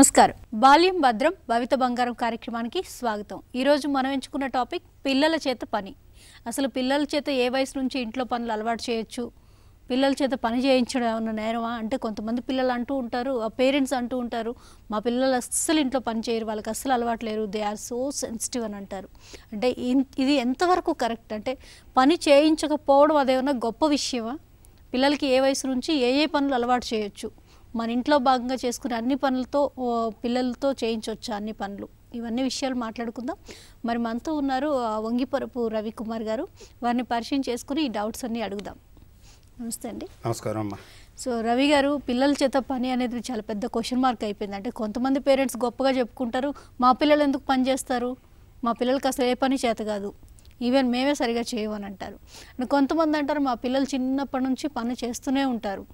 నమస్కారం బాల్యం భద్రం భవిత బంగారం కార్యక్రమానికి స్వాగతం ఈరోజు మనం ఎంచుకున్న టాపిక్ పిల్లల చేత పని అసలు పిల్లల చేత ఏ వయసు నుంచి ఇంట్లో పనులు అలవాటు చేయొచ్చు పిల్లల చేత పని చేయించడం ఏమన్నా నేరమా అంటే కొంతమంది పిల్లలు అంటూ ఉంటారు ఆ పేరెంట్స్ అంటూ ఉంటారు మా పిల్లలు అస్సలు ఇంట్లో పని చేయరు వాళ్ళకి అస్సలు అలవాటు లేరు దే ఆర్ సో సెన్సిటివ్ అని అంటారు అంటే ఇది ఎంతవరకు కరెక్ట్ అంటే పని చేయించకపోవడం అదేమన్నా గొప్ప విషయమా పిల్లలకి ఏ వయసు నుంచి ఏ ఏ పనులు అలవాటు చేయొచ్చు మన ఇంట్లో భాగంగా చేసుకునే అన్ని పనులతో పిల్లలతో చేయించవచ్చు అన్ని పనులు ఇవన్నీ విషయాలు మాట్లాడుకుందాం మరి మనతో ఉన్నారు వంగిపరపు రవికుమార్ గారు వారిని పరిచయం చేసుకుని ఈ డౌట్స్ అన్నీ అడుగుదాం నమస్తే అండి నమస్కారం అమ్మా సో రవి గారు పిల్లల చేత పని అనేది చాలా పెద్ద క్వశ్చన్ మార్క్ అయిపోయింది అంటే కొంతమంది పేరెంట్స్ గొప్పగా చెప్పుకుంటారు మా పిల్లలు ఎందుకు పని చేస్తారు మా పిల్లలకి అసలు ఏ పని చేత కాదు ఈవెన్ మేమే సరిగా చేయమని అంటారు కొంతమంది అంటారు మా పిల్లలు చిన్నప్పటి నుంచి పని చేస్తూనే ఉంటారు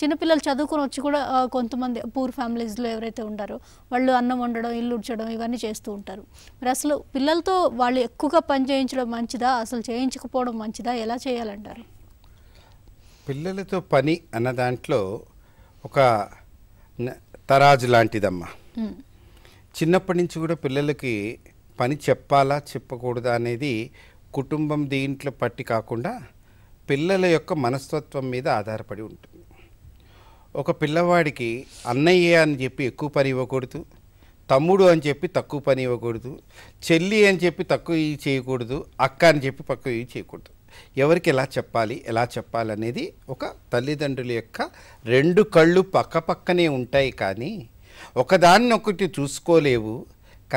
చిన్నపిల్లలు చదువుకొని వచ్చి కూడా కొంతమంది పూర్ ఫ్యామిలీస్లో ఎవరైతే ఉంటారో వాళ్ళు అన్నం వండడం ఇల్లు ఉడ్చడం ఇవన్నీ చేస్తూ ఉంటారు మరి అసలు పిల్లలతో వాళ్ళు ఎక్కువగా పని చేయించడం మంచిదా అసలు చేయించకపోవడం మంచిదా ఎలా చేయాలంటారు పిల్లలతో పని అన్న దాంట్లో ఒక తరాజు లాంటిదమ్మా చిన్నప్పటి నుంచి కూడా పిల్లలకి పని చెప్పాలా చెప్పకూడదా అనేది కుటుంబం దీంట్లో పట్టి కాకుండా పిల్లల యొక్క మనస్తత్వం మీద ఆధారపడి ఉంటుంది ఒక పిల్లవాడికి అన్నయ్య అని చెప్పి ఎక్కువ పని ఇవ్వకూడదు తమ్ముడు అని చెప్పి తక్కువ పని ఇవ్వకూడదు చెల్లి అని చెప్పి తక్కువ ఇవి చేయకూడదు అక్క అని చెప్పి ఇవి చేయకూడదు ఎవరికి ఎలా చెప్పాలి ఎలా చెప్పాలి అనేది ఒక తల్లిదండ్రుల యొక్క రెండు కళ్ళు పక్కపక్కనే ఉంటాయి కానీ ఒకదాన్ని ఒకటి చూసుకోలేవు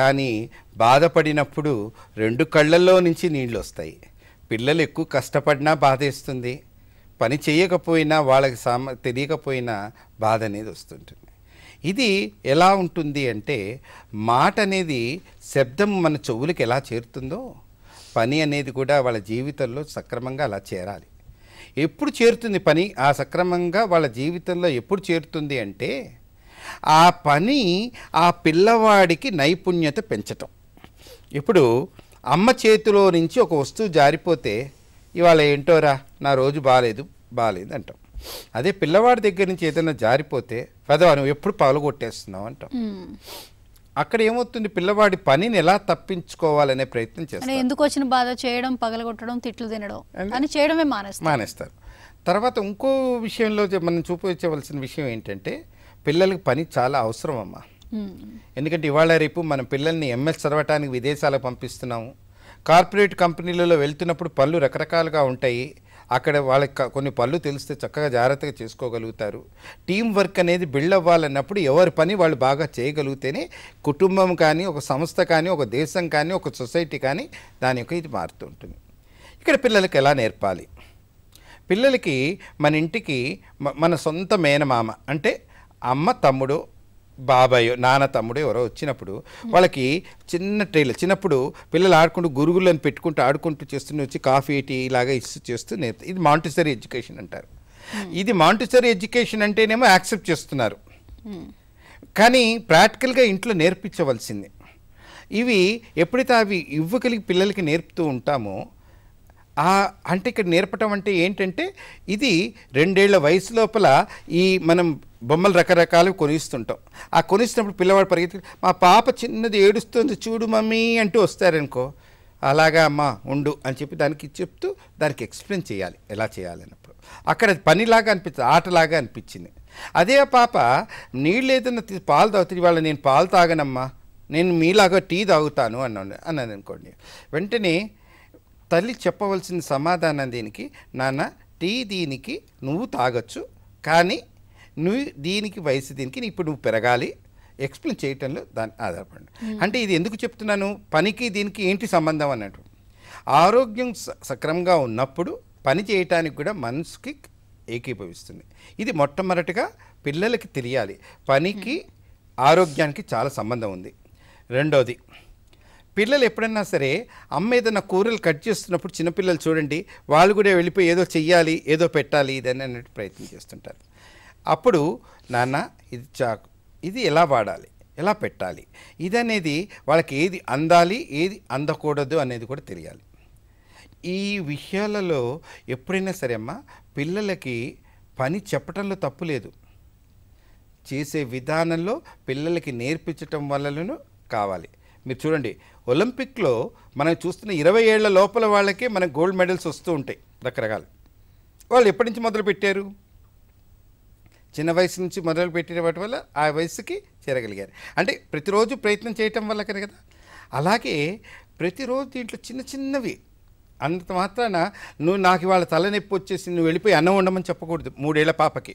కానీ బాధపడినప్పుడు రెండు కళ్ళల్లో నుంచి నీళ్ళు వస్తాయి పిల్లలు ఎక్కువ కష్టపడినా బాధేస్తుంది పని చేయకపోయినా వాళ్ళకి సామ తెలియకపోయినా బాధ అనేది వస్తుంటుంది ఇది ఎలా ఉంటుంది అంటే మాట అనేది శబ్దం మన చెవులకు ఎలా చేరుతుందో పని అనేది కూడా వాళ్ళ జీవితంలో సక్రమంగా అలా చేరాలి ఎప్పుడు చేరుతుంది పని ఆ సక్రమంగా వాళ్ళ జీవితంలో ఎప్పుడు చేరుతుంది అంటే ఆ పని ఆ పిల్లవాడికి నైపుణ్యత పెంచటం ఇప్పుడు అమ్మ చేతిలో నుంచి ఒక వస్తువు జారిపోతే ఇవాళ ఏంటోరా నా రోజు బాగాలేదు బాగాలేదు అంటాం అదే పిల్లవాడి దగ్గర నుంచి ఏదైనా జారిపోతే పెదవా నువ్వు ఎప్పుడు కొట్టేస్తున్నావు అంటాం అక్కడ ఏమవుతుంది పిల్లవాడి పనిని ఎలా తప్పించుకోవాలనే ప్రయత్నం చేస్తారు ఎందుకు వచ్చిన బాధ చేయడం పగలగొట్టడం తిట్లు తినడం అని చేయడమే మానేస్తారు మానేస్తారు తర్వాత ఇంకో విషయంలో మనం చూపించవలసిన విషయం ఏంటంటే పిల్లలకి పని చాలా అవసరం అమ్మా ఎందుకంటే ఇవాళ రేపు మనం పిల్లల్ని ఎంఎస్ చదవటానికి విదేశాలకు పంపిస్తున్నాము కార్పొరేట్ కంపెనీలలో వెళ్తున్నప్పుడు పనులు రకరకాలుగా ఉంటాయి అక్కడ వాళ్ళకి కొన్ని పనులు తెలిస్తే చక్కగా జాగ్రత్తగా చేసుకోగలుగుతారు టీం వర్క్ అనేది బిల్డ్ అవ్వాలన్నప్పుడు ఎవరి పని వాళ్ళు బాగా చేయగలిగితేనే కుటుంబం కానీ ఒక సంస్థ కానీ ఒక దేశం కానీ ఒక సొసైటీ కానీ దాని యొక్క ఇది మారుతుంటుంది ఇక్కడ పిల్లలకి ఎలా నేర్పాలి పిల్లలకి మన ఇంటికి మన సొంత మేనమామ అంటే అమ్మ తమ్ముడు బాబాయ్ నాన్న తమ్ముడు ఎవరో వచ్చినప్పుడు వాళ్ళకి చిన్న ట్రైలర్ చిన్నప్పుడు పిల్లలు ఆడుకుంటూ గురుగులను పెట్టుకుంటూ ఆడుకుంటూ చేస్తూనే వచ్చి కాఫీ టీ ఇలాగా ఇస్తూ చేస్తూ నేర్పు ఇది మాంటిసరీ ఎడ్యుకేషన్ అంటారు hmm. ఇది మాంటిసరీ ఎడ్యుకేషన్ అంటేనేమో యాక్సెప్ట్ చేస్తున్నారు hmm. కానీ ప్రాక్టికల్గా ఇంట్లో నేర్పించవలసింది ఇవి ఎప్పుడైతే అవి ఇవ్వగలిగి పిల్లలకి నేర్పుతూ ఉంటామో ఆ అంటే ఇక్కడ నేర్పటం అంటే ఏంటంటే ఇది రెండేళ్ల వయసు లోపల ఈ మనం బొమ్మలు రకరకాలు కొనిస్తుంటాం ఆ కొనిస్తున్నప్పుడు పిల్లవాడు పరిగెత్తి మా పాప చిన్నది ఏడుస్తుంది చూడు మమ్మీ అంటూ వస్తారనుకో అలాగా అమ్మా ఉండు అని చెప్పి దానికి చెప్తూ దానికి ఎక్స్ప్లెయిన్ చేయాలి ఎలా చేయాలన్నప్పుడు అక్కడ పనిలాగా అనిపించింది ఆటలాగా అనిపించింది అదే ఆ పాప నీళ్ళు ఏదన్నా పాలు తాగుతుంది ఇవాళ నేను పాలు తాగనమ్మా నేను మీలాగా టీ తాగుతాను అన్నాను అన్నాను అనుకోండి వెంటనే తల్లి చెప్పవలసిన సమాధానం దీనికి నాన్న టీ దీనికి నువ్వు తాగొచ్చు కానీ నువ్వు దీనికి వయసు దీనికి ఇప్పుడు నువ్వు పెరగాలి ఎక్స్ప్లెయిన్ చేయటంలో దాన్ని ఆధారపడి అంటే ఇది ఎందుకు చెప్తున్నాను పనికి దీనికి ఏంటి సంబంధం అన్నట్టు ఆరోగ్యం సక్రమంగా ఉన్నప్పుడు పని చేయటానికి కూడా మనసుకి ఏకీభవిస్తుంది ఇది మొట్టమొదటిగా పిల్లలకి తెలియాలి పనికి ఆరోగ్యానికి చాలా సంబంధం ఉంది రెండోది పిల్లలు ఎప్పుడన్నా సరే అమ్మ ఏదైనా కూరలు కట్ చేస్తున్నప్పుడు చిన్నపిల్లలు చూడండి వాళ్ళు కూడా వెళ్ళిపోయి ఏదో చెయ్యాలి ఏదో పెట్టాలి ఇదని అన్నట్టు ప్రయత్నం చేస్తుంటారు అప్పుడు నాన్న ఇది చాకు ఇది ఎలా వాడాలి ఎలా పెట్టాలి ఇది అనేది వాళ్ళకి ఏది అందాలి ఏది అందకూడదు అనేది కూడా తెలియాలి ఈ విషయాలలో ఎప్పుడైనా సరే అమ్మ పిల్లలకి పని చెప్పటంలో తప్పు లేదు చేసే విధానంలో పిల్లలకి నేర్పించటం వల్లనూ కావాలి మీరు చూడండి ఒలింపిక్లో మనం చూస్తున్న ఇరవై ఏళ్ల లోపల వాళ్ళకే మన గోల్డ్ మెడల్స్ వస్తూ ఉంటాయి రకరకాలు వాళ్ళు ఎప్పటి నుంచి మొదలు పెట్టారు చిన్న వయసు నుంచి మొదలు పెట్టిన వాటి వల్ల ఆ వయసుకి చేరగలిగారు అంటే ప్రతిరోజు ప్రయత్నం చేయటం వల్ల కదా అలాగే ప్రతిరోజు దీంట్లో చిన్న చిన్నవి అంత మాత్రాన నువ్వు నాకు ఇవాళ తలనొప్పి వచ్చేసి నువ్వు వెళ్ళిపోయి అన్నం ఉండమని చెప్పకూడదు మూడేళ్ల పాపకి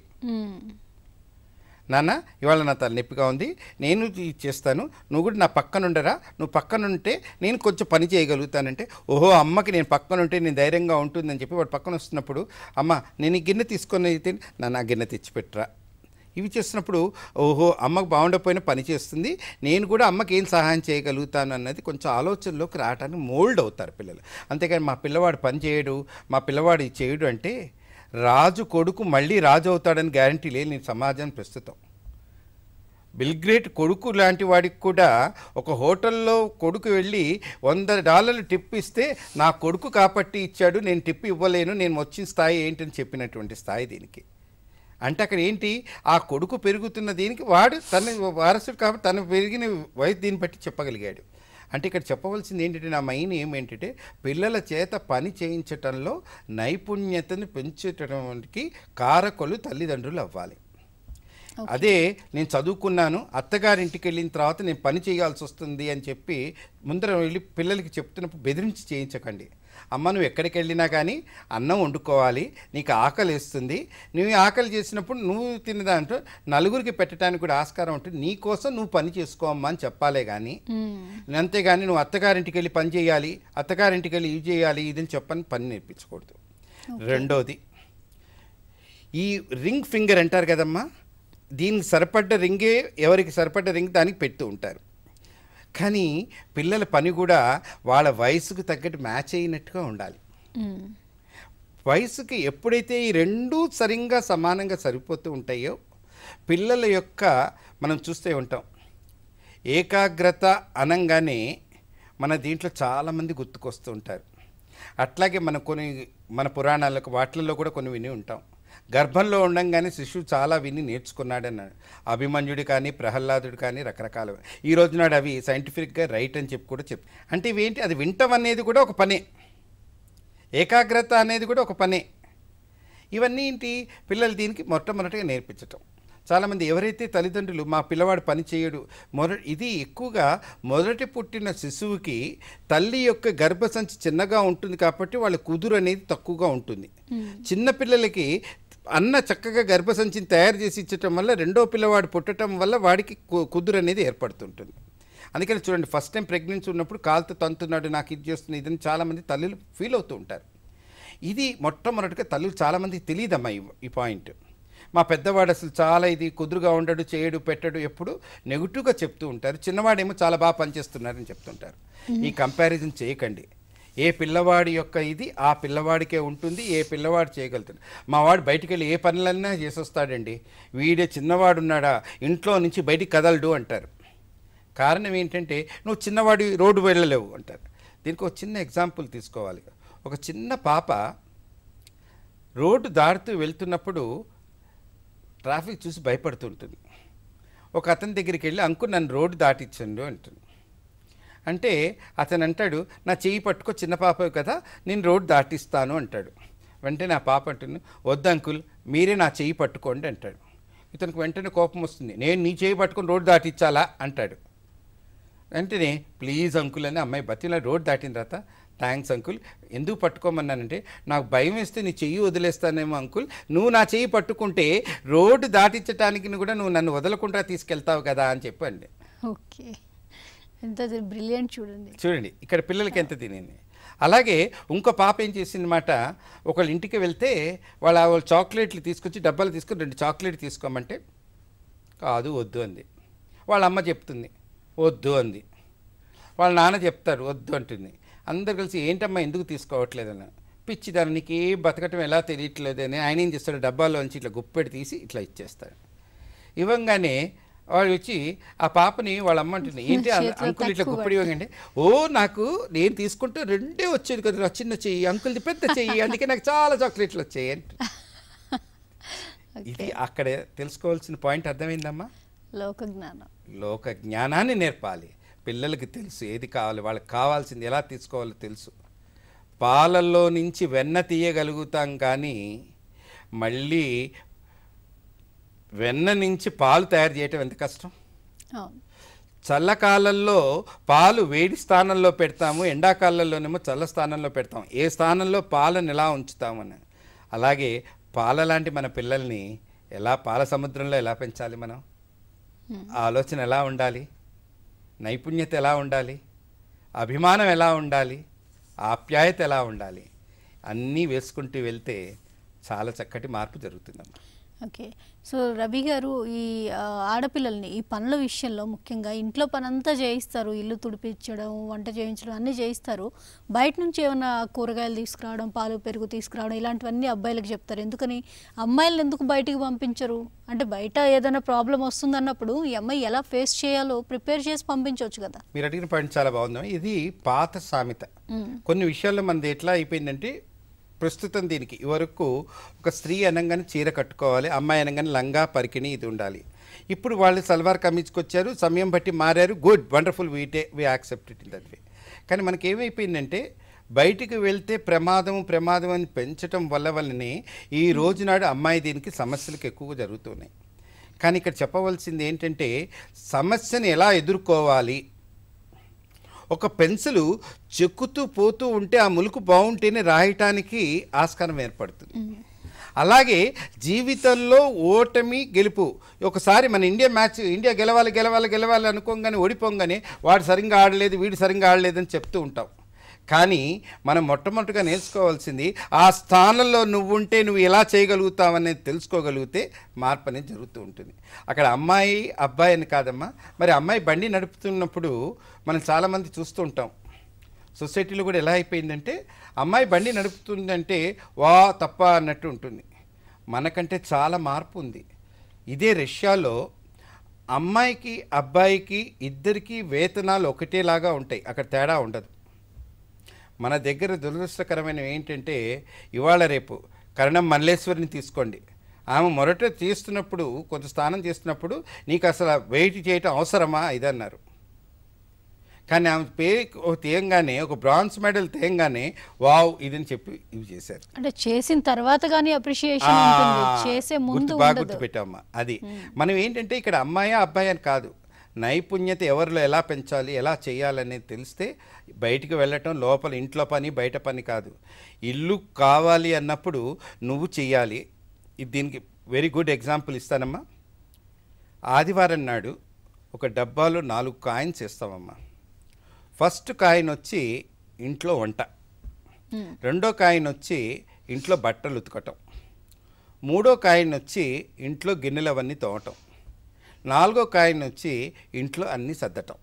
నాన్న ఇవాళ నా తల నొప్పిగా ఉంది నేను చేస్తాను నువ్వు కూడా నా పక్కనుండరా నువ్వు పక్కనుంటే నేను కొంచెం పని చేయగలుగుతానంటే ఓహో అమ్మకి నేను పక్కనుంటే నేను ధైర్యంగా ఉంటుందని చెప్పి వాడు పక్కన వస్తున్నప్పుడు అమ్మ నేను ఈ గిన్నె తీసుకొని అయితే నా ఆ గిన్నె తెచ్చిపెట్టరా ఇవి చేసినప్పుడు ఓహో అమ్మకు బాగుండకపోయినా పని చేస్తుంది నేను కూడా అమ్మకి ఏం సహాయం చేయగలుగుతాను అన్నది కొంచెం ఆలోచనలోకి రావడానికి మోల్డ్ అవుతారు పిల్లలు అంతేకాని మా పిల్లవాడు పని చేయడు మా పిల్లవాడు చేయడు అంటే రాజు కొడుకు మళ్ళీ రాజు అవుతాడని గ్యారంటీ లేని సమాజం ప్రస్తుతం బిల్గ్రేట్ కొడుకు లాంటి వాడికి కూడా ఒక హోటల్లో కొడుకు వెళ్ళి వంద డాలర్లు టిప్ ఇస్తే నా కొడుకు కాబట్టి ఇచ్చాడు నేను టిప్ ఇవ్వలేను నేను వచ్చిన స్థాయి ఏంటని చెప్పినటువంటి స్థాయి దీనికి అంటే అక్కడ ఏంటి ఆ కొడుకు పెరుగుతున్న దీనికి వాడు తన వారసుడు కాబట్టి తను పెరిగిన వయసు దీన్ని బట్టి చెప్పగలిగాడు అంటే ఇక్కడ చెప్పవలసింది ఏంటంటే నా మైన్ ఏమేంటంటే పిల్లల చేత పని చేయించటంలో నైపుణ్యతను పెంచటానికి కారకులు తల్లిదండ్రులు అవ్వాలి అదే నేను చదువుకున్నాను అత్తగారింటికి వెళ్ళిన తర్వాత నేను పని చేయాల్సి వస్తుంది అని చెప్పి ముందర వెళ్ళి పిల్లలకి చెప్తున్నప్పుడు బెదిరించి చేయించకండి అమ్మ నువ్వు ఎక్కడికి వెళ్ళినా కానీ అన్నం వండుకోవాలి నీకు ఆకలి వేస్తుంది నువ్వు ఆకలి చేసినప్పుడు నువ్వు తినదాంటూ నలుగురికి పెట్టడానికి కూడా ఆస్కారం ఉంటుంది నీ కోసం నువ్వు పని చేసుకోమ్మా అని చెప్పాలే కానీ అంతేగాని నువ్వు అత్తగారింటికి వెళ్ళి పని చేయాలి అత్తగారింటికి వెళ్ళి ఇది చేయాలి ఇది చెప్పని పని నేర్పించకూడదు రెండోది ఈ రింగ్ ఫింగర్ అంటారు కదమ్మా దీనికి సరిపడ్డ రింగే ఎవరికి సరిపడ్డ రింగ్ దానికి పెడుతూ ఉంటారు కానీ పిల్లల పని కూడా వాళ్ళ వయసుకు తగ్గట్టు మ్యాచ్ అయినట్టుగా ఉండాలి వయసుకి ఎప్పుడైతే ఈ రెండూ సరిగ్గా సమానంగా సరిపోతూ ఉంటాయో పిల్లల యొక్క మనం చూస్తే ఉంటాం ఏకాగ్రత అనంగానే మన దీంట్లో చాలామంది గుర్తుకొస్తూ ఉంటారు అట్లాగే మన కొన్ని మన పురాణాలకు వాటిల్లో కూడా కొన్ని విని ఉంటాం గర్భంలో ఉండంగానే శిశువు చాలా విని నేర్చుకున్నాడన్నాడు అభిమన్యుడు కానీ ప్రహ్లాదుడు కానీ రకరకాల ఈ రోజునాడు అవి సైంటిఫిక్గా రైట్ అని చెప్పి కూడా చెప్ అంటే ఇవేంటి అది వింటం అనేది కూడా ఒక పనే ఏకాగ్రత అనేది కూడా ఒక పనే ఇవన్నీ ఏంటి పిల్లలు దీనికి మొట్టమొదటిగా నేర్పించటం చాలామంది ఎవరైతే తల్లిదండ్రులు మా పిల్లవాడు పని చేయడు మొద ఇది ఎక్కువగా మొదటి పుట్టిన శిశువుకి తల్లి యొక్క గర్భసంచి చిన్నగా ఉంటుంది కాబట్టి వాళ్ళ కుదురు అనేది తక్కువగా ఉంటుంది చిన్న పిల్లలకి అన్న చక్కగా గర్భసంచిని తయారు చేసి ఇచ్చటం వల్ల రెండో పిల్లవాడు పుట్టడం వల్ల వాడికి కుదురు అనేది ఏర్పడుతుంటుంది అందుకని చూడండి ఫస్ట్ టైం ప్రెగ్నెన్సీ ఉన్నప్పుడు కాలుతో తంతున్నాడు నాకు ఇది చేస్తుంది ఇదని చాలామంది తల్లులు ఫీల్ అవుతూ ఉంటారు ఇది మొట్టమొదటిగా తల్లులు చాలామందికి తెలియదమ్మా ఈ పాయింట్ మా పెద్దవాడు అసలు చాలా ఇది కుదురుగా ఉండడు చేయడు పెట్టడు ఎప్పుడు నెగిటివ్గా చెప్తూ ఉంటారు చిన్నవాడేమో చాలా బాగా పనిచేస్తున్నారని చెప్తుంటారు ఈ కంపారిజన్ చేయకండి ఏ పిల్లవాడి యొక్క ఇది ఆ పిల్లవాడికే ఉంటుంది ఏ పిల్లవాడు చేయగలుగుతాడు మా వాడు బయటికి వెళ్ళి ఏ పనులన్నా చేసొస్తాడండి వీడే చిన్నవాడున్నాడా ఇంట్లో నుంచి బయటికి కదలడు అంటారు కారణం ఏంటంటే నువ్వు చిన్నవాడి రోడ్డు వెళ్ళలేవు అంటారు దీనికి ఒక చిన్న ఎగ్జాంపుల్ తీసుకోవాలి ఒక చిన్న పాప రోడ్డు దాడుతూ వెళ్తున్నప్పుడు ట్రాఫిక్ చూసి భయపడుతుంటుంది ఒక అతని దగ్గరికి వెళ్ళి అంకు నన్ను రోడ్డు దాటించండు అంటుంది అంటే అతను అంటాడు నా చెయ్యి పట్టుకో చిన్న పాప కదా నేను రోడ్ దాటిస్తాను అంటాడు వెంటనే ఆ పాప అంటుంది వద్దు అంకుల్ మీరే నా చెయ్యి పట్టుకోండి అంటాడు ఇతనికి వెంటనే కోపం వస్తుంది నేను నీ చేయి పట్టుకొని రోడ్డు దాటించాలా అంటాడు వెంటనే ప్లీజ్ అంకుల్ అని అమ్మాయి బతిలా రోడ్ దాటిన తర్వాత థ్యాంక్స్ అంకుల్ ఎందుకు పట్టుకోమన్నానంటే నాకు భయం వేస్తే నీ చెయ్యి వదిలేస్తానేమో అంకుల్ నువ్వు నా చెయ్యి పట్టుకుంటే రోడ్డు దాటించడానికి కూడా నువ్వు నన్ను వదలకుండా తీసుకెళ్తావు కదా అని చెప్పండి ఓకే ఎంత బ్రిలియంట్ చూడండి చూడండి ఇక్కడ పిల్లలకి ఎంత తినింది అలాగే ఇంకో పాప ఏం చేసిందన్నమాట ఒకళ్ళ ఇంటికి వెళ్తే వాళ్ళ వాళ్ళు చాక్లెట్లు తీసుకొచ్చి డబ్బాలు తీసుకొని రెండు చాక్లెట్ తీసుకోమంటే కాదు వద్దు అంది వాళ్ళ అమ్మ చెప్తుంది వద్దు అంది వాళ్ళ నాన్న చెప్తారు వద్దు అంటుంది అందరు కలిసి ఏంటమ్మా ఎందుకు తీసుకోవట్లేదని పిచ్చి దానికి బతకటం ఎలా తెలియట్లేదు అని ఆయన ఏం చేస్తాడు డబ్బాలోంచి ఇట్లా గుప్పెడు తీసి ఇట్లా ఇచ్చేస్తాడు ఇవ్వంగానే వాళ్ళు వచ్చి ఆ పాపని వాళ్ళ అమ్మంటుంది ఏంటి అంకుల్ ఇట్లా గొప్పడివ్వండి ఓ నాకు నేను తీసుకుంటూ రెండే వచ్చేది కదా చిన్న చెయ్యి అంకుల్ది పెద్ద చెయ్యి అందుకే నాకు చాలా చాక్లెట్లు వచ్చాయి అంటే ఇది అక్కడ తెలుసుకోవాల్సిన పాయింట్ అర్థమైందమ్మా లోక జ్ఞానం లోక జ్ఞానాన్ని నేర్పాలి పిల్లలకి తెలుసు ఏది కావాలి వాళ్ళకి కావాల్సింది ఎలా తీసుకోవాలో తెలుసు పాలల్లో నుంచి వెన్న తీయగలుగుతాం కానీ మళ్ళీ వెన్న నుంచి పాలు తయారు చేయటం ఎంత కష్టం చల్లకాలంలో పాలు వేడి స్థానంలో పెడతాము ఎండాకాలంలోనేమో చల్ల స్థానంలో పెడతాం ఏ స్థానంలో పాలను ఎలా ఉంచుతామని అలాగే పాల లాంటి మన పిల్లల్ని ఎలా పాల సముద్రంలో ఎలా పెంచాలి మనం ఆలోచన ఎలా ఉండాలి నైపుణ్యత ఎలా ఉండాలి అభిమానం ఎలా ఉండాలి ఆప్యాయత ఎలా ఉండాలి అన్నీ వేసుకుంటూ వెళ్తే చాలా చక్కటి మార్పు జరుగుతుందమ్మా ఓకే సో రవి గారు ఈ ఆడపిల్లల్ని ఈ పనుల విషయంలో ముఖ్యంగా ఇంట్లో పనంతా చేయిస్తారు ఇల్లు తుడిపించడం వంట చేయించడం అన్నీ చేయిస్తారు బయట నుంచి ఏమైనా కూరగాయలు తీసుకురావడం పాలు పెరుగు తీసుకురావడం ఇలాంటివన్నీ అబ్బాయిలకు చెప్తారు ఎందుకని అమ్మాయిలను ఎందుకు బయటికి పంపించరు అంటే బయట ఏదైనా ప్రాబ్లం వస్తుందన్నప్పుడు ఈ అమ్మాయి ఎలా ఫేస్ చేయాలో ప్రిపేర్ చేసి పంపించవచ్చు కదా మీరు అడిగిన పాయింట్ చాలా బాగుంది ఇది పాత సామెత కొన్ని విషయాల్లో మనది ఎట్లా అయిపోయిందంటే ప్రస్తుతం దీనికి వరకు ఒక స్త్రీ అనగానే చీర కట్టుకోవాలి అమ్మాయి అనగానే లంగా పరికిణి ఇది ఉండాలి ఇప్పుడు వాళ్ళు సల్వార్ కమీజ్కి వచ్చారు సమయం బట్టి మారారు good wonderful we we accept it in that way కానీ మనకి ఏమైపోయిందంటే బయటికి వెళ్తే ప్రమాదం ప్రమాదం అని పెంచడం వల్ల వల్లనే ఈ రోజునాడు అమ్మాయి దీనికి సమస్యలకు ఎక్కువగా జరుగుతున్నాయి కానీ ఇక్కడ చెప్పవలసింది ఏంటంటే సమస్యను ఎలా ఎదుర్కోవాలి ఒక పెన్సిల్ చెక్కుతూ పోతూ ఉంటే ఆ ములుకు బాగుంటేనే రాయటానికి ఆస్కారం ఏర్పడుతుంది అలాగే జీవితంలో ఓటమి గెలుపు ఒకసారి మన ఇండియా మ్యాచ్ ఇండియా గెలవాలి గెలవాలి గెలవాలి అనుకోగానే ఓడిపోగానే వాడు సరిగ్గా ఆడలేదు వీడు సరిగ్గా ఆడలేదని చెప్తూ ఉంటాం కానీ మనం మొట్టమొదటిగా నేర్చుకోవాల్సింది ఆ స్థానంలో నువ్వుంటే నువ్వు ఎలా చేయగలుగుతావనేది తెలుసుకోగలిగితే మార్పు అనేది జరుగుతూ ఉంటుంది అక్కడ అమ్మాయి అబ్బాయి అని కాదమ్మా మరి అమ్మాయి బండి నడుపుతున్నప్పుడు మనం చాలామంది చూస్తూ ఉంటాం సొసైటీలో కూడా ఎలా అయిపోయిందంటే అమ్మాయి బండి నడుపుతుందంటే వా తప్ప అన్నట్టు ఉంటుంది మనకంటే చాలా మార్పు ఉంది ఇదే రష్యాలో అమ్మాయికి అబ్బాయికి ఇద్దరికీ వేతనాలు ఒకటేలాగా ఉంటాయి అక్కడ తేడా ఉండదు మన దగ్గర దురదృష్టకరమైన ఏంటంటే ఇవాళ రేపు కరణం మల్లేశ్వరిని తీసుకోండి ఆమె మొరట తీస్తున్నప్పుడు కొంత స్నానం చేస్తున్నప్పుడు నీకు అసలు వెయిట్ చేయటం అవసరమా ఇదన్నారు కానీ ఆమె పే తీయంగానే ఒక బ్రాంజ్ మెడల్ తీయంగానే వావ్ ఇదని చెప్పి ఇవి చేశారు అంటే చేసిన తర్వాత కానీ అప్రిషియేషన్ చేసే ముందు బాగా గుర్తుపెట్టామ్మా అది మనం ఏంటంటే ఇక్కడ అమ్మాయి అబ్బాయి అని కాదు నైపుణ్యత ఎవరిలో ఎలా పెంచాలి ఎలా చేయాలనేది తెలిస్తే బయటికి వెళ్ళటం లోపల ఇంట్లో పని బయట పని కాదు ఇల్లు కావాలి అన్నప్పుడు నువ్వు చేయాలి దీనికి వెరీ గుడ్ ఎగ్జాంపుల్ ఇస్తానమ్మా ఆదివారం నాడు ఒక డబ్బాలో నాలుగు కాయిన్స్ ఇస్తామమ్మా ఫస్ట్ కాయిన్ వచ్చి ఇంట్లో వంట రెండో కాయిన్ వచ్చి ఇంట్లో బట్టలు ఉతకటం మూడో కాయిన్ వచ్చి ఇంట్లో గిన్నెలు అవన్నీ తోవటం నాలుగో కాయిన్ వచ్చి ఇంట్లో అన్నీ సర్దటం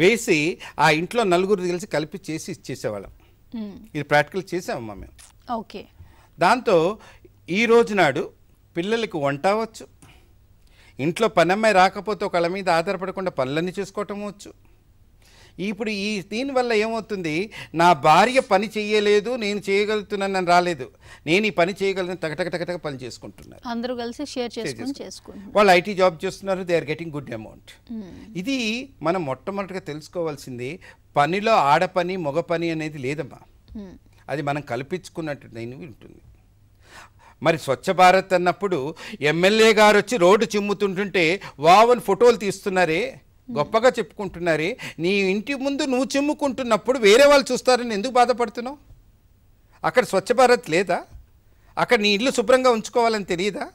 వేసి ఆ ఇంట్లో నలుగురు కలిసి కలిపి చేసి ఇచ్చేసేవాళ్ళం ఇది ప్రాక్టికల్ చేసామమ్మా మేము ఓకే దాంతో ఈ రోజు నాడు పిల్లలకి వంట అవ్వచ్చు ఇంట్లో అమ్మాయి రాకపోతే ఒకళ్ళ మీద ఆధారపడకుండా పనులన్నీ చేసుకోవటం వచ్చు ఇప్పుడు ఈ దీనివల్ల ఏమవుతుంది నా భార్య పని చేయలేదు నేను చేయగలుగుతున్నాను నన్ను రాలేదు నేను ఈ పని చేయగలను టకటక టకటక పని చేసుకుంటున్నాను అందరూ కలిసి షేర్ చేసుకుంటున్నారు వాళ్ళు ఐటీ జాబ్ చేస్తున్నారు they are getting good amount ఇది మనం మొట్టమొదటిగా తెలుసుకోవాల్సింది పనిలో ఆడపని మగ పని అనేది లేదమ్మా అది మనం కల్పించుకున్నట్టు ఉంటుంది మరి స్వచ్ఛ భారత్ అన్నప్పుడు ఎమ్మెల్యే గారు వచ్చి రోడ్డు చిమ్ముతుంటుంటే వావన్ ఫోటోలు తీస్తున్నారే గొప్పగా చెప్పుకుంటున్నారే నీ ఇంటి ముందు నువ్వు చిమ్ముకుంటున్నప్పుడు వేరే వాళ్ళు చూస్తారని ఎందుకు బాధపడుతున్నావు అక్కడ స్వచ్ఛ భారత్ లేదా అక్కడ నీ ఇల్లు శుభ్రంగా ఉంచుకోవాలని తెలియదా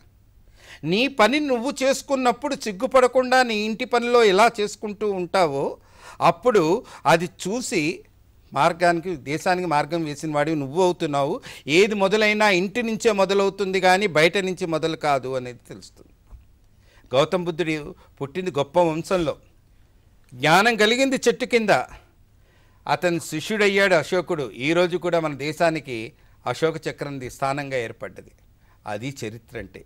నీ పని నువ్వు చేసుకున్నప్పుడు సిగ్గుపడకుండా నీ ఇంటి పనిలో ఎలా చేసుకుంటూ ఉంటావో అప్పుడు అది చూసి మార్గానికి దేశానికి మార్గం వేసిన వాడివి నువ్వు అవుతున్నావు ఏది మొదలైనా ఇంటి నుంచే మొదలవుతుంది కానీ బయట నుంచి మొదలు కాదు అనేది తెలుస్తుంది గౌతమ బుద్ధుడు పుట్టింది గొప్ప వంశంలో జ్ఞానం కలిగింది చెట్టు కింద అతను శిష్యుడయ్యాడు అశోకుడు ఈరోజు కూడా మన దేశానికి అశోక చక్రంది స్థానంగా ఏర్పడ్డది అది చరిత్ర అంటే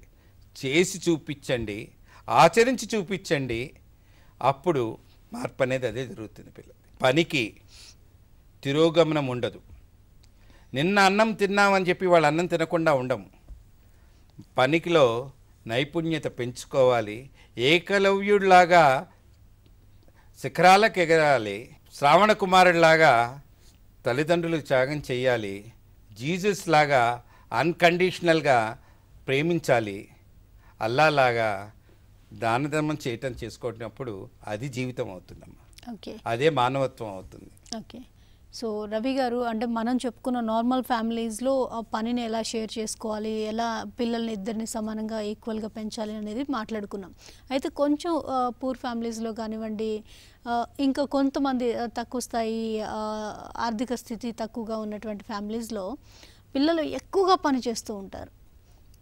చేసి చూపించండి ఆచరించి చూపించండి అప్పుడు మార్పు అనేది అదే జరుగుతుంది పిల్ల పనికి తిరోగమనం ఉండదు నిన్న అన్నం తిన్నామని చెప్పి వాళ్ళు అన్నం తినకుండా ఉండము పనికిలో నైపుణ్యత పెంచుకోవాలి ఏకలవ్యుడిలాగా శిఖరాలకు ఎగరాలి శ్రావణ కుమారుడిలాగా తల్లిదండ్రులకు త్యాగం చేయాలి జీజస్ లాగా అన్కండిషనల్గా ప్రేమించాలి అల్లాలాగా దానధర్మం చేయటం చేసుకుంటున్నప్పుడు అది జీవితం అవుతుందమ్మా అదే మానవత్వం అవుతుంది ఓకే సో రవి గారు అంటే మనం చెప్పుకున్న నార్మల్ ఫ్యామిలీస్లో పనిని ఎలా షేర్ చేసుకోవాలి ఎలా పిల్లల్ని ఇద్దరిని సమానంగా ఈక్వల్గా పెంచాలి అనేది మాట్లాడుకున్నాం అయితే కొంచెం పూర్ ఫ్యామిలీస్లో కానివ్వండి ఇంకా కొంతమంది తక్కువ స్థాయి ఆర్థిక స్థితి తక్కువగా ఉన్నటువంటి ఫ్యామిలీస్లో పిల్లలు ఎక్కువగా పని చేస్తూ ఉంటారు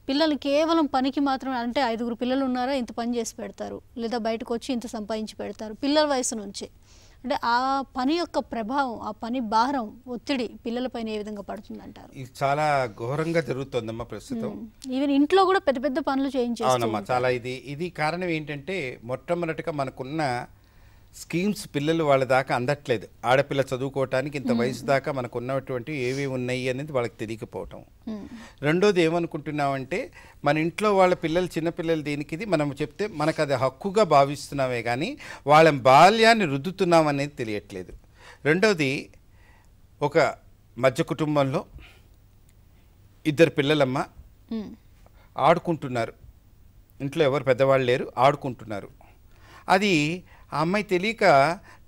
పిల్లలు కేవలం పనికి మాత్రమే అంటే ఐదుగురు పిల్లలు ఉన్నారా ఇంత పని చేసి పెడతారు లేదా బయటకు వచ్చి ఇంత సంపాదించి పెడతారు పిల్లల వయసు నుంచి అంటే ఆ పని యొక్క ప్రభావం ఆ పని భారం ఒత్తిడి పిల్లలపైన ఏ విధంగా పడుతుంది అంటారు ఇది చాలా ఘోరంగా జరుగుతుందమ్మా ప్రస్తుతం ఈవెన్ ఇంట్లో కూడా పెద్ద పెద్ద పనులు చేయించాలి అవునమ్మా చాలా ఇది ఇది కారణం ఏంటంటే మొట్టమొదటిగా మనకున్న స్కీమ్స్ పిల్లలు వాళ్ళ దాకా అందట్లేదు ఆడపిల్ల చదువుకోవటానికి ఇంత వయసు దాకా మనకు ఉన్నటువంటి ఏవి ఉన్నాయి అనేది వాళ్ళకి తెలియకపోవటం రెండోది ఏమనుకుంటున్నామంటే మన ఇంట్లో వాళ్ళ పిల్లలు చిన్నపిల్లలు దీనికి మనం చెప్తే మనకు అది హక్కుగా భావిస్తున్నామే కానీ వాళ్ళ బాల్యాన్ని రుద్దుతున్నాం అనేది తెలియట్లేదు రెండోది ఒక మధ్య కుటుంబంలో ఇద్దరు పిల్లలమ్మ ఆడుకుంటున్నారు ఇంట్లో ఎవరు పెద్దవాళ్ళు లేరు ఆడుకుంటున్నారు అది ఆ అమ్మాయి తెలియక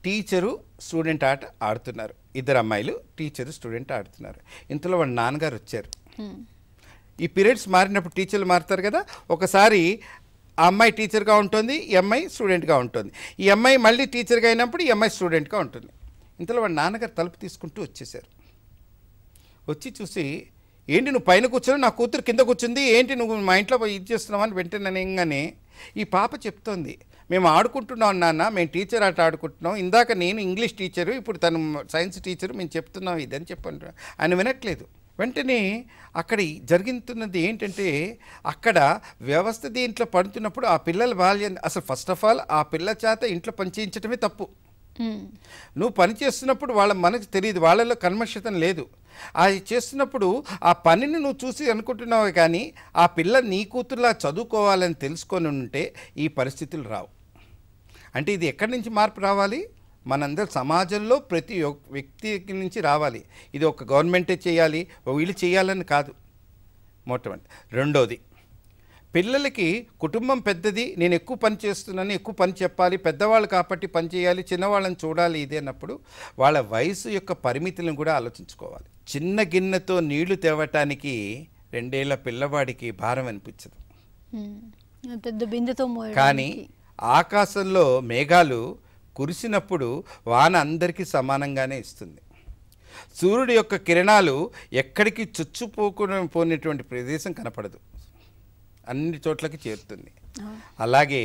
టీచరు స్టూడెంట్ ఆట ఆడుతున్నారు ఇద్దరు అమ్మాయిలు టీచరు స్టూడెంట్ ఆడుతున్నారు ఇంతలో వాళ్ళ నాన్నగారు వచ్చారు ఈ పీరియడ్స్ మారినప్పుడు టీచర్లు మారుతారు కదా ఒకసారి ఆ అమ్మాయి టీచర్గా ఉంటుంది ఈ అమ్మాయి స్టూడెంట్గా ఉంటుంది ఈ అమ్మాయి మళ్ళీ టీచర్గా అయినప్పుడు ఈ అమ్మాయి స్టూడెంట్గా ఉంటుంది ఇంతలో వాళ్ళ నాన్నగారు తలుపు తీసుకుంటూ వచ్చేసారు వచ్చి చూసి ఏంటి నువ్వు పైన కూర్చొని నా కూతురు కింద కూర్చుంది ఏంటి నువ్వు మా ఇంట్లో ఇది చేస్తున్నావు అని వెంటనే ఈ పాప చెప్తోంది మేము ఆడుకుంటున్నాం నాన్న మేము టీచర్ ఆట ఆడుకుంటున్నాం ఇందాక నేను ఇంగ్లీష్ టీచరు ఇప్పుడు తను సైన్స్ టీచరు మేము చెప్తున్నాం ఇదని చెప్పండి ఆయన వినట్లేదు వెంటనే అక్కడ జరుగుతున్నది ఏంటంటే అక్కడ వ్యవస్థ దీంట్లో పడుతున్నప్పుడు ఆ పిల్లల బాల్యం అసలు ఫస్ట్ ఆఫ్ ఆల్ ఆ పిల్ల చేత ఇంట్లో పనిచేయించడమే తప్పు నువ్వు పని చేస్తున్నప్పుడు వాళ్ళ మనకు తెలియదు వాళ్ళలో కన్మక్షతం లేదు అది చేస్తున్నప్పుడు ఆ పనిని నువ్వు చూసి అనుకుంటున్నావు కానీ ఆ పిల్ల నీ కూతురులా చదువుకోవాలని తెలుసుకొని ఉంటే ఈ పరిస్థితులు రావు అంటే ఇది ఎక్కడి నుంచి మార్పు రావాలి మనందరూ సమాజంలో ప్రతి వ్యక్తి నుంచి రావాలి ఇది ఒక గవర్నమెంటే చేయాలి వీళ్ళు చేయాలని కాదు మొట్టమొదటి రెండోది పిల్లలకి కుటుంబం పెద్దది నేను ఎక్కువ పని చేస్తున్నాను ఎక్కువ పని చెప్పాలి పెద్దవాళ్ళు కాబట్టి పని చేయాలి చిన్నవాళ్ళని చూడాలి ఇది అన్నప్పుడు వాళ్ళ వయసు యొక్క పరిమితులను కూడా ఆలోచించుకోవాలి చిన్న గిన్నెతో నీళ్లు తేవటానికి రెండేళ్ల పిల్లవాడికి భారం అనిపించదు పెద్ద కానీ ఆకాశంలో మేఘాలు కురిసినప్పుడు వాన అందరికీ సమానంగానే ఇస్తుంది సూర్యుడి యొక్క కిరణాలు ఎక్కడికి చొచ్చుపోకుండా పోయినటువంటి ప్రదేశం కనపడదు అన్ని చోట్లకి చేరుతుంది అలాగే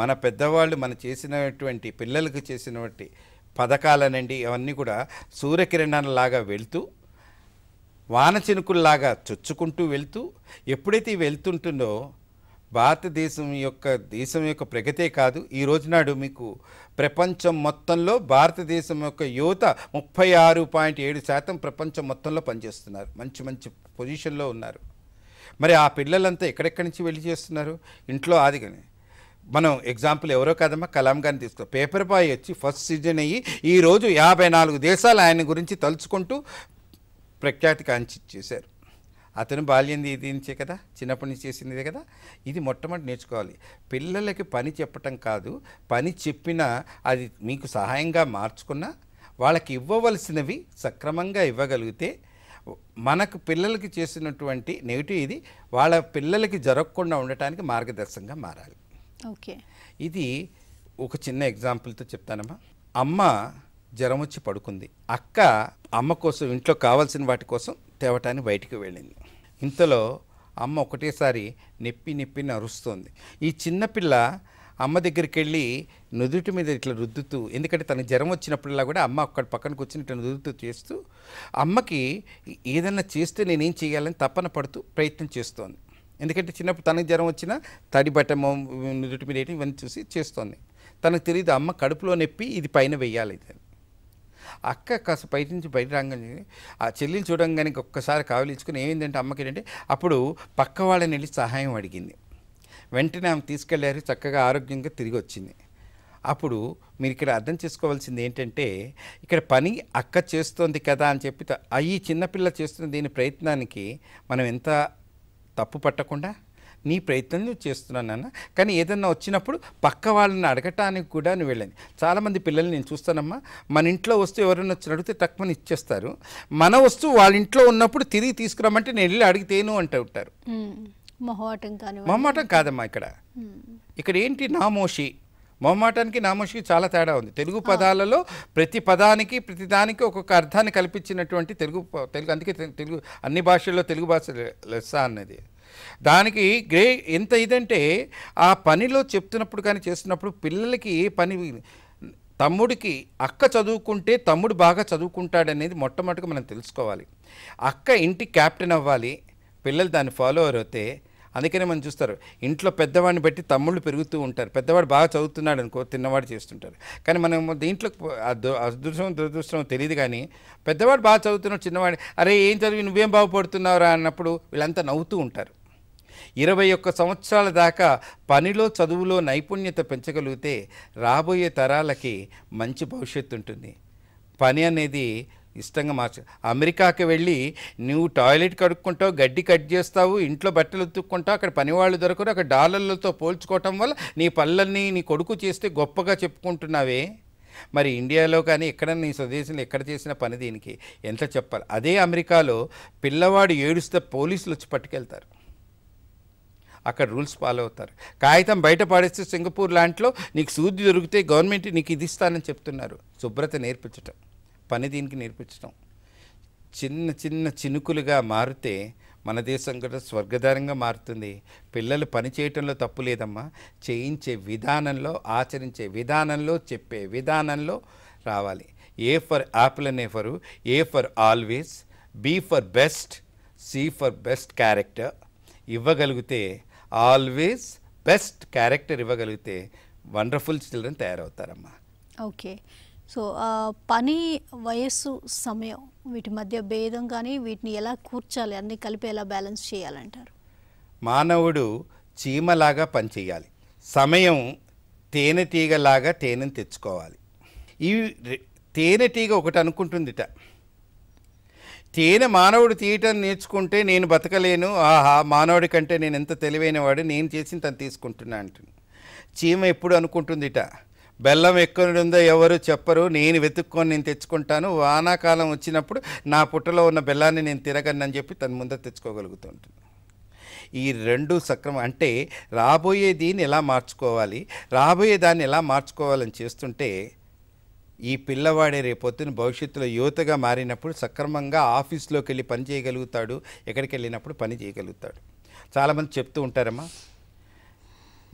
మన పెద్దవాళ్ళు మన చేసినటువంటి పిల్లలకు చేసినటువంటి పథకాలనండి అవన్నీ కూడా సూర్యకిరణాలలాగా వెళ్తూ వాన చినుకుల్లాగా చొచ్చుకుంటూ వెళ్తూ ఎప్పుడైతే వెళ్తుంటుందో భారతదేశం యొక్క దేశం యొక్క ప్రగతే కాదు ఈ రోజునాడు మీకు ప్రపంచం మొత్తంలో భారతదేశం యొక్క యువత ముప్పై ఆరు పాయింట్ ఏడు శాతం ప్రపంచం మొత్తంలో పనిచేస్తున్నారు మంచి మంచి పొజిషన్లో ఉన్నారు మరి ఆ పిల్లలంతా ఎక్కడెక్కడి నుంచి వెళ్ళి చేస్తున్నారు ఇంట్లో ఆది కానీ మనం ఎగ్జాంపుల్ ఎవరో కాదమ్మా కలాం గారిని తీసుకో పేపర్ బాయ్ వచ్చి ఫస్ట్ సీజన్ అయ్యి ఈరోజు యాభై నాలుగు దేశాలు ఆయన గురించి తలుచుకుంటూ ప్రఖ్యాతి కాంచి చేశారు అతను బాల్యం ఇదించే కదా చిన్నప్పటి నుంచి చేసింది కదా ఇది మొట్టమొదటి నేర్చుకోవాలి పిల్లలకి పని చెప్పటం కాదు పని చెప్పినా అది మీకు సహాయంగా మార్చుకున్నా వాళ్ళకి ఇవ్వవలసినవి సక్రమంగా ఇవ్వగలిగితే మనకు పిల్లలకి చేసినటువంటి నెగిటివ్ ఇది వాళ్ళ పిల్లలకి జరగకుండా ఉండటానికి మార్గదర్శకంగా మారాలి ఓకే ఇది ఒక చిన్న ఎగ్జాంపుల్తో చెప్తానమ్మా అమ్మ జ్వరం వచ్చి పడుకుంది అక్క అమ్మ కోసం ఇంట్లో కావాల్సిన వాటి కోసం తేవటానికి బయటికి వెళ్ళింది ఇంతలో అమ్మ ఒకటేసారి నెప్పి నెప్పి నరుస్తుంది ఈ చిన్నపిల్ల అమ్మ దగ్గరికి వెళ్ళి నుదుటి మీద ఇట్లా రుద్దుతూ ఎందుకంటే తనకు జ్వరం వచ్చినప్పుడల్లా కూడా అమ్మ అక్కడ పక్కన కూర్చుని ఇట్లా నుదుతూ చేస్తూ అమ్మకి ఏదన్నా చేస్తే నేనేం చేయాలని తప్పన పడుతూ ప్రయత్నం చేస్తోంది ఎందుకంటే చిన్నప్పుడు తనకు జ్వరం వచ్చినా తడి బట్టము నుదుటి మీద ఇవన్నీ చూసి చేస్తోంది తనకు తెలియదు అమ్మ కడుపులో నొప్పి ఇది పైన వెయ్యాలి అక్క కాస్త బయట నుంచి బయట రాగానే ఆ చెల్లెలు చూడంగానే ఒక్కసారి కావలించుకుని ఏమైందంటే అమ్మకి ఏంటంటే అప్పుడు పక్క వాళ్ళని వెళ్ళి సహాయం అడిగింది వెంటనే ఆమె తీసుకెళ్ళారు చక్కగా ఆరోగ్యంగా తిరిగి వచ్చింది అప్పుడు మీరు ఇక్కడ అర్థం చేసుకోవాల్సింది ఏంటంటే ఇక్కడ పని అక్క చేస్తోంది కదా అని చెప్పి ఈ చిన్నపిల్ల చేస్తున్న దీని ప్రయత్నానికి మనం ఎంత తప్పు పట్టకుండా నీ ప్రయత్నం నువ్వు చేస్తున్నానన్న కానీ ఏదన్నా వచ్చినప్పుడు పక్క వాళ్ళని అడగటానికి కూడా నువ్వు వెళ్ళాను చాలామంది పిల్లల్ని నేను చూస్తానమ్మా మన ఇంట్లో వస్తువు ఎవరైనా వచ్చి అడిగితే తక్కువని ఇచ్చేస్తారు మన వస్తువు వాళ్ళ ఇంట్లో ఉన్నప్పుడు తిరిగి తీసుకురామంటే నేను వెళ్ళి అడిగితేను అంటూ ఉంటారు మొహమాటం కాదమ్మా ఇక్కడ ఇక్కడ ఏంటి నామోషి మొహమాటానికి నామోషికి చాలా తేడా ఉంది తెలుగు పదాలలో ప్రతి పదానికి ప్రతి దానికి ఒక్కొక్క అర్థాన్ని కల్పించినటువంటి తెలుగు తెలుగు అందుకే తెలుగు అన్ని భాషల్లో తెలుగు భాష లెస్స అన్నది దానికి గ్రే ఎంత ఇదంటే ఆ పనిలో చెప్తున్నప్పుడు కానీ చేస్తున్నప్పుడు పిల్లలకి పని తమ్ముడికి అక్క చదువుకుంటే తమ్ముడు బాగా చదువుకుంటాడనేది మొట్టమొదటిగా మనం తెలుసుకోవాలి అక్క ఇంటి క్యాప్టెన్ అవ్వాలి పిల్లలు దాన్ని అవర్ అవుతే అందుకనే మనం చూస్తారు ఇంట్లో పెద్దవాడిని బట్టి తమ్ముళ్ళు పెరుగుతూ ఉంటారు పెద్దవాడు బాగా చదువుతున్నాడు అనుకో తిన్నవాడు చేస్తుంటారు కానీ మనం దీంట్లో అదృష్టం దురదృష్టం తెలియదు కానీ పెద్దవాడు బాగా చదువుతున్నాడు చిన్నవాడు అరే ఏం చదివి నువ్వేం బాగుపడుతున్నావురా అన్నప్పుడు వీళ్ళంతా నవ్వుతూ ఉంటారు ఇరవై ఒక్క సంవత్సరాల దాకా పనిలో చదువులో నైపుణ్యత పెంచగలిగితే రాబోయే తరాలకి మంచి భవిష్యత్తు ఉంటుంది పని అనేది ఇష్టంగా మార్చ అమెరికాకి వెళ్ళి నువ్వు టాయిలెట్ కడుక్కుంటావు గడ్డి కట్ చేస్తావు ఇంట్లో బట్టలు ఉతుక్కుంటావు అక్కడ పనివాళ్ళు దొరకరు అక్కడ డాలర్లతో పోల్చుకోవటం వల్ల నీ పళ్ళన్నీ నీ కొడుకు చేస్తే గొప్పగా చెప్పుకుంటున్నావే మరి ఇండియాలో కానీ ఎక్కడ నీ స్వదేశంలో ఎక్కడ చేసిన పని దీనికి ఎంత చెప్పాలి అదే అమెరికాలో పిల్లవాడు ఏడుస్తే పోలీసులు వచ్చి పట్టుకెళ్తారు అక్కడ రూల్స్ ఫాలో అవుతారు కాగితం బయట పాడేస్తే సింగపూర్ లాంట్లో నీకు సూది దొరికితే గవర్నమెంట్ నీకు ఇది ఇస్తానని చెప్తున్నారు శుభ్రత నేర్పించటం పని దీనికి నేర్పించటం చిన్న చిన్న చినుకులుగా మారితే మన దేశం కూడా స్వర్గధారంగా మారుతుంది పిల్లలు పని చేయటంలో తప్పు లేదమ్మా చేయించే విధానంలో ఆచరించే విధానంలో చెప్పే విధానంలో రావాలి ఏ ఫర్ యాపిల్ అనే for A for always B for best C for best character ఇవ్వగలిగితే ఆల్వేస్ బెస్ట్ క్యారెక్టర్ ఇవ్వగలిగితే వండర్ఫుల్ చిల్డ్రన్ తయారవుతారమ్మా ఓకే సో పని వయస్సు సమయం వీటి మధ్య భేదం కానీ వీటిని ఎలా కూర్చాలి అన్ని కలిపి ఎలా బ్యాలెన్స్ చేయాలంటారు మానవుడు చీమలాగా పనిచేయాలి సమయం తేనెటీగలాగా తేనెను తెచ్చుకోవాలి ఈ తేనెటీగ ఒకటి అనుకుంటుందిట తేనె మానవుడు తీయటం నేర్చుకుంటే నేను బతకలేను ఆహా మానవుడి కంటే నేను ఎంత తెలివైనవాడు నేను చేసి తను తీసుకుంటున్నా అంటుంది చీమ ఎప్పుడు అనుకుంటుందిట బెల్లం ఉందో ఎవరు చెప్పరు నేను వెతుక్కొని నేను తెచ్చుకుంటాను వానాకాలం వచ్చినప్పుడు నా పుట్టలో ఉన్న బెల్లాన్ని నేను తిరగనని చెప్పి తన ముందర తెచ్చుకోగలుగుతుంటుంది ఈ రెండు సక్రమం అంటే రాబోయే దీన్ని ఎలా మార్చుకోవాలి రాబోయే దాన్ని ఎలా మార్చుకోవాలని చేస్తుంటే ఈ పిల్లవాడే రేపొద్దున భవిష్యత్తులో యువతగా మారినప్పుడు సక్రమంగా ఆఫీస్లోకి వెళ్ళి పని చేయగలుగుతాడు ఎక్కడికి వెళ్ళినప్పుడు పని చేయగలుగుతాడు చాలామంది చెప్తూ ఉంటారమ్మా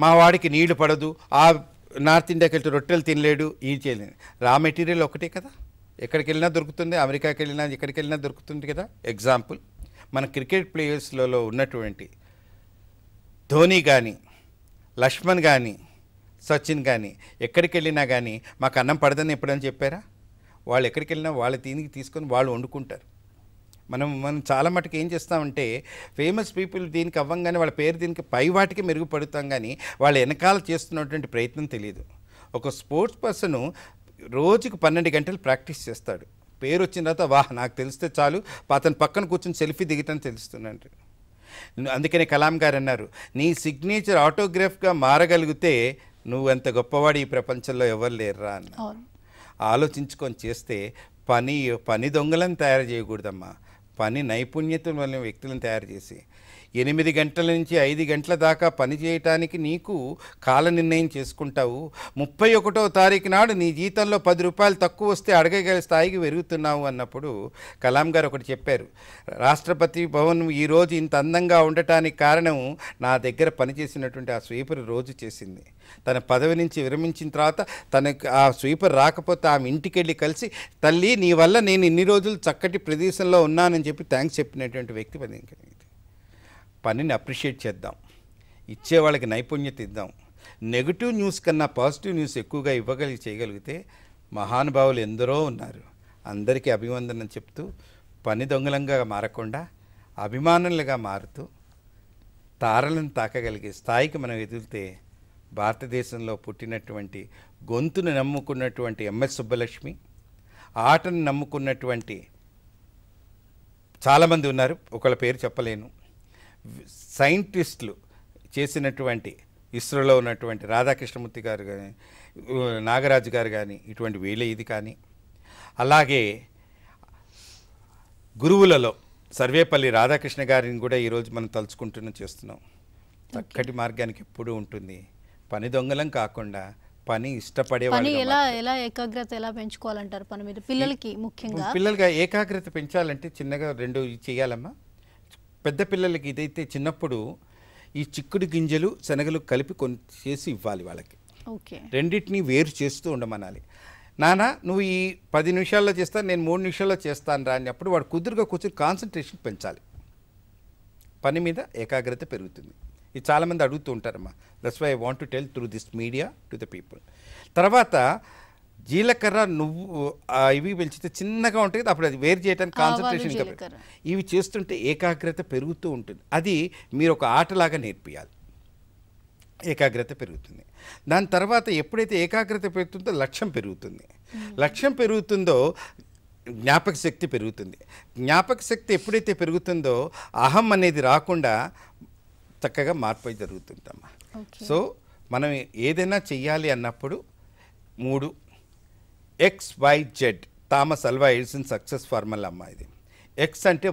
మా వాడికి నీళ్లు పడదు ఆ నార్త్ ఇండియాకి వెళ్తే రొట్టెలు తినలేడు ఈ చేయలేదు రా మెటీరియల్ ఒకటే కదా ఎక్కడికి వెళ్ళినా దొరుకుతుంది అమెరికాకి వెళ్ళినా ఎక్కడికి వెళ్ళినా దొరుకుతుంది కదా ఎగ్జాంపుల్ మన క్రికెట్ ప్లేయర్స్లలో ఉన్నటువంటి ధోని కానీ లక్ష్మణ్ కానీ సచిన్ కానీ ఎక్కడికి వెళ్ళినా కానీ మాకు అన్నం పడదని ఎప్పుడని చెప్పారా వాళ్ళు ఎక్కడికి వెళ్ళినా వాళ్ళ దీనికి తీసుకొని వాళ్ళు వండుకుంటారు మనం మనం చాలా మటుకు ఏం చేస్తామంటే ఫేమస్ పీపుల్ దీనికి అవ్వంగానే వాళ్ళ పేరు దీనికి పై వాటికి మెరుగుపడుతాం కానీ వాళ్ళు వెనకాల చేస్తున్నటువంటి ప్రయత్నం తెలియదు ఒక స్పోర్ట్స్ పర్సను రోజుకు పన్నెండు గంటలు ప్రాక్టీస్ చేస్తాడు పేరు వచ్చిన తర్వాత వాహ్ నాకు తెలిస్తే చాలు అతని పక్కన కూర్చొని సెల్ఫీ దిగటం తెలుస్తున్నాడు అందుకనే కలాం గారు అన్నారు నీ సిగ్నేచర్ ఆటోగ్రాఫ్గా మారగలిగితే నువ్వంత గొప్పవాడు ఈ ప్రపంచంలో ఎవరు లేరురా అన్న ఆలోచించుకొని చేస్తే పని పని దొంగలను తయారు చేయకూడదమ్మా పని నైపుణ్యత వల్ల వ్యక్తులను తయారు చేసి ఎనిమిది గంటల నుంచి ఐదు గంటల దాకా పనిచేయటానికి నీకు కాల నిర్ణయం చేసుకుంటావు ముప్పై ఒకటో తారీఖు నాడు నీ జీతంలో పది రూపాయలు తక్కువ వస్తే అడగగల స్థాయికి పెరుగుతున్నావు అన్నప్పుడు కలాం గారు ఒకటి చెప్పారు రాష్ట్రపతి భవన్ ఈరోజు ఇంత అందంగా ఉండటానికి కారణం నా దగ్గర పనిచేసినటువంటి ఆ స్వీపర్ రోజు చేసింది తన పదవి నుంచి విరమించిన తర్వాత తనకు ఆ స్వీపర్ రాకపోతే ఆమె ఇంటికి వెళ్ళి కలిసి తల్లి నీ వల్ల నేను ఇన్ని రోజులు చక్కటి ప్రదేశంలో ఉన్నానని చెప్పి థ్యాంక్స్ చెప్పినటువంటి వ్యక్తి పది పనిని అప్రిషియేట్ చేద్దాం ఇచ్చే వాళ్ళకి నైపుణ్యత ఇద్దాం నెగిటివ్ న్యూస్ కన్నా పాజిటివ్ న్యూస్ ఎక్కువగా ఇవ్వగలిగి చేయగలిగితే మహానుభావులు ఎందరో ఉన్నారు అందరికీ అభివందనం చెప్తూ పని దొంగలంగా మారకుండా అభిమానులుగా మారుతూ తారలను తాకగలిగే స్థాయికి మనం ఎదిగితే భారతదేశంలో పుట్టినటువంటి గొంతును నమ్ముకున్నటువంటి ఎంఎస్ సుబ్బలక్ష్మి ఆటను నమ్ముకున్నటువంటి చాలామంది ఉన్నారు ఒకళ్ళ పేరు చెప్పలేను సైంటిస్టులు చేసినటువంటి ఇస్రోలో ఉన్నటువంటి రాధాకృష్ణమూర్తి గారు కానీ నాగరాజు గారు కానీ ఇటువంటి వీళ్ళ ఇది కానీ అలాగే గురువులలో సర్వేపల్లి రాధాకృష్ణ గారిని కూడా ఈరోజు మనం తలుచుకుంటున్న చేస్తున్నాం చక్కటి మార్గానికి ఎప్పుడూ ఉంటుంది పని దొంగలం కాకుండా పని ఇష్టపడే పని ఎలా ఎలా ఏకాగ్రత ఎలా పెంచుకోవాలంటారు పని మీద పిల్లలకి ముఖ్యంగా పిల్లలకి ఏకాగ్రత పెంచాలంటే చిన్నగా రెండు చేయాలమ్మా పెద్ద పిల్లలకి ఇదైతే చిన్నప్పుడు ఈ చిక్కుడు గింజలు శనగలు కలిపి కొన్ని చేసి ఇవ్వాలి వాళ్ళకి రెండింటినీ వేరు చేస్తూ ఉండమనాలి నాన్న నువ్వు ఈ పది నిమిషాల్లో చేస్తా నేను మూడు నిమిషాల్లో చేస్తాను రా వాడు కుదురుగా కూర్చొని కాన్సన్ట్రేషన్ పెంచాలి పని మీద ఏకాగ్రత పెరుగుతుంది ఇది చాలామంది అడుగుతూ ఉంటారమ్మా that's why I want to tell through this media to the people తర్వాత జీలకర్ర నువ్వు ఇవి పెంచితే చిన్నగా ఉంటుంది అప్పుడు అది వేరు చేయడానికి కాన్సన్ట్రేషన్ ఇవి చేస్తుంటే ఏకాగ్రత పెరుగుతూ ఉంటుంది అది మీరు ఒక ఆటలాగా నేర్పియాలి ఏకాగ్రత పెరుగుతుంది దాని తర్వాత ఎప్పుడైతే ఏకాగ్రత పెరుగుతుందో లక్ష్యం పెరుగుతుంది లక్ష్యం పెరుగుతుందో జ్ఞాపక శక్తి పెరుగుతుంది జ్ఞాపక శక్తి ఎప్పుడైతే పెరుగుతుందో అహం అనేది రాకుండా చక్కగా మార్పు జరుగుతుందమ్మా సో మనం ఏదైనా చెయ్యాలి అన్నప్పుడు మూడు X Y Z Thomas Alva Edison success formula అమ్మ ఇది ఎక్స్ అంటే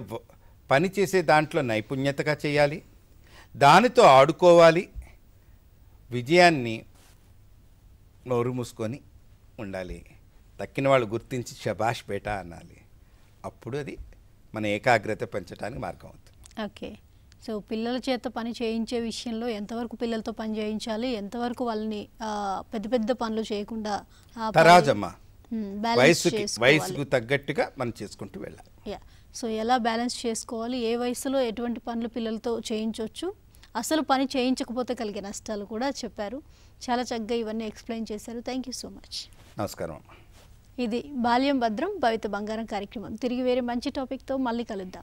పని చేసే దాంట్లో నైపుణ్యతగా చేయాలి దానితో ఆడుకోవాలి విజయాన్ని నోరు మూసుకొని ఉండాలి తక్కిన వాళ్ళు గుర్తించి శబాష్ పేట అనాలి అప్పుడు అది మన ఏకాగ్రత పెంచడానికి మార్గం అవుతుంది ఓకే సో పిల్లల చేత పని చేయించే విషయంలో ఎంతవరకు పిల్లలతో పని చేయించాలి ఎంతవరకు వాళ్ళని పెద్ద పెద్ద పనులు చేయకుండా తరాజమ్మా Hmm, వయసుకి వయసుకు తగ్గట్టుగా మనం చేసుకుంటూ వెళ్ళాలి సో ఎలా బ్యాలెన్స్ చేసుకోవాలి ఏ వయసులో ఎటువంటి పనులు పిల్లలతో చేయించవచ్చు అసలు పని చేయించకపోతే కలిగే నష్టాలు కూడా చెప్పారు చాలా చక్కగా ఇవన్నీ ఎక్స్ప్లెయిన్ చేశారు థ్యాంక్ యూ సో మచ్ నమస్కారం ఇది బాల్యం భద్రం భవిత బంగారం కార్యక్రమం తిరిగి వేరే మంచి టాపిక్తో మళ్ళీ కలుద్దాం